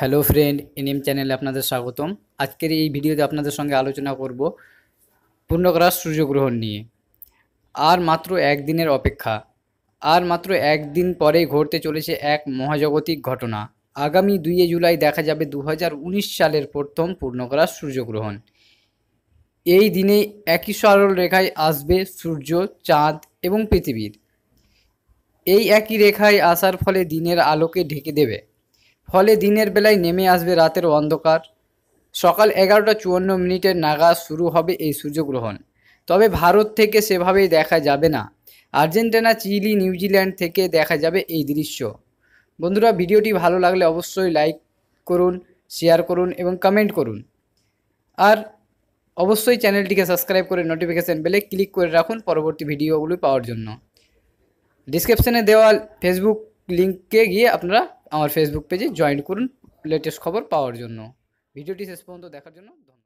hello friend NM চ্যানেলে আপনাদের স্বাগতম আজকের এই ভিডিওতে আপনাদের সঙ্গে আলোচনা করব পূর্ণগ্রাস সূর্যগ্রহণ নিয়ে আর মাত্র একদিনের অপেক্ষা আর মাত্র একদিন পরেই ঘটতে চলেছে এক মহাজাগতিক ঘটনা আগামী দুইয়ে জুলাই দেখা যাবে দু সালের প্রথম পূর্ণগ্রাস সূর্যগ্রহণ এই দিনে একই সরল রেখায় আসবে সূর্য চাঁদ এবং পৃথিবীর এই একই রেখায় আসার ফলে দিনের আলোকে ঢেকে দেবে ফলে দিনের বেলায় নেমে আসবে রাতের অন্ধকার সকাল এগারোটা চুয়ান্ন মিনিটের নাগা শুরু হবে এই সূর্যগ্রহণ তবে ভারত থেকে সেভাবেই দেখা যাবে না আর্জেন্টিনা চিলি নিউজিল্যান্ড থেকে দেখা যাবে এই দৃশ্য বন্ধুরা ভিডিওটি ভালো লাগলে অবশ্যই লাইক করুন শেয়ার করুন এবং কমেন্ট করুন আর অবশ্যই চ্যানেলটিকে সাবস্ক্রাইব করে নোটিফিকেশান বেলে ক্লিক করে রাখুন পরবর্তী ভিডিওগুলো পাওয়ার জন্য ডিসক্রিপশানে দেওয়া ফেসবুক লিঙ্কে গিয়ে আপনারা আমার ফেসবুক পেজে জয়েন করুন লেটেস্ট খবর পাওয়ার জন্য ভিডিওটি শেষ পর্যন্ত দেখার জন্য ধন্যবাদ